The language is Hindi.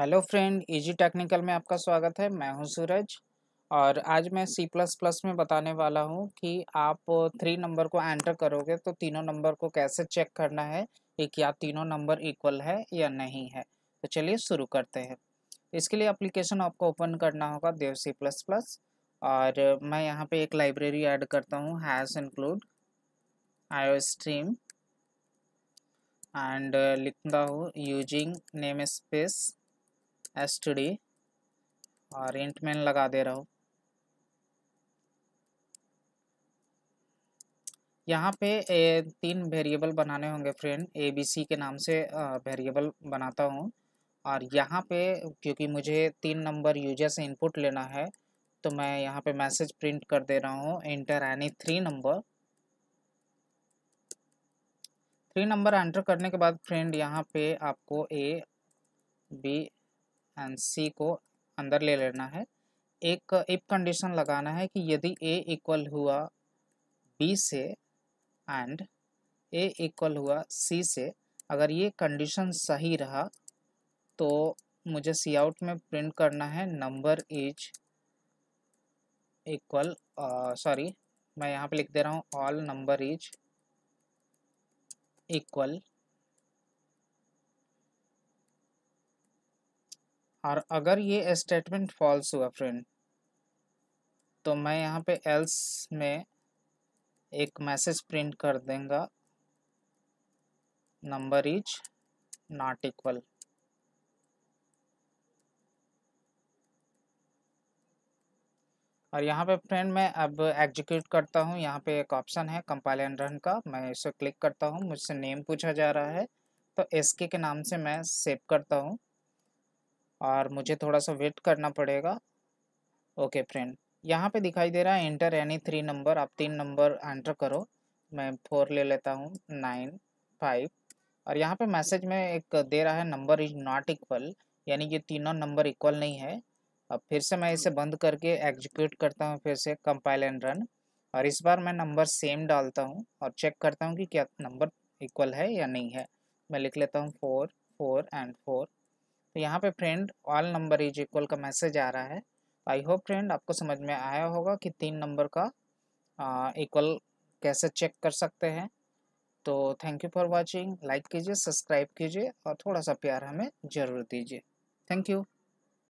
हेलो फ्रेंड इजी टेक्निकल में आपका स्वागत है मैं हूं सूरज और आज मैं सी प्लस प्लस में बताने वाला हूं कि आप थ्री नंबर को एंटर करोगे तो तीनों नंबर को कैसे चेक करना है कि क्या तीनों नंबर इक्वल है या नहीं है तो चलिए शुरू करते हैं इसके लिए एप्लीकेशन आपको ओपन करना होगा देव सी प्लस प्लस और मैं यहाँ पर एक लाइब्रेरी एड करता हूँ hash include iostream and लिखता हूँ using namespace S T D और इंट मेन लगा दे रहा हूँ यहाँ पे ए, तीन वेरिएबल बनाने होंगे फ्रेंड ए बी सी के नाम से वेरिएबल बनाता हूँ और यहाँ पे क्योंकि मुझे तीन नंबर यूजर से इनपुट लेना है तो मैं यहाँ पे मैसेज प्रिंट कर दे रहा हूँ enter any three number three number enter करने के बाद फ्रेंड यहाँ पे आपको ए बी एंड सी को अंदर ले लेना है एक इफ कंडीशन लगाना है कि यदि ए इक्वल हुआ बी से एंड ए इक्वल हुआ सी से अगर ये कंडीशन सही रहा तो मुझे सी आउट में प्रिंट करना है नंबर इज इक्वल सॉरी मैं यहाँ पे लिख दे रहा हूँ ऑल नंबर इज इक्वल और अगर ये स्टेटमेंट फॉल्स हुआ फ्रेंड तो मैं यहाँ पे एल्स में एक मैसेज प्रिंट कर देंगे नंबर इज नॉट इक्वल और यहाँ पे फ्रेंड मैं अब एग्जीक्यूट करता हूँ यहाँ पे एक ऑप्शन है कंपाइल एंड रन का मैं इसे क्लिक करता हूँ मुझसे नेम पूछा जा रहा है तो एस के नाम से मैं सेव करता हूँ और मुझे थोड़ा सा वेट करना पड़ेगा ओके फ्रेंड यहाँ पे दिखाई दे रहा है एंटर एनी थ्री नंबर आप तीन नंबर एंटर करो मैं फोर ले लेता हूँ नाइन फाइव और यहाँ पे मैसेज में एक दे रहा है नंबर इज नॉट इक्वल यानी ये तीनों नंबर इक्वल नहीं है अब फिर से मैं इसे बंद करके एग्जीक्यूट करता हूँ फिर से कंपाइल एंड रन और इस बार मैं नंबर सेम डालता हूँ और चेक करता हूँ कि क्या नंबर इक्वल है या नहीं है मैं लिख लेता हूँ फोर फोर एंड फोर तो यहाँ पे friend all number is equal का मैसेज आ रहा है आई होप फ्रेंड आपको समझ में आया होगा कि तीन नंबर का इक्वल कैसे चेक कर सकते हैं तो thank you for watching like कीजिए सब्सक्राइब कीजिए और थोड़ा सा प्यार हमें ज़रूर दीजिए थैंक यू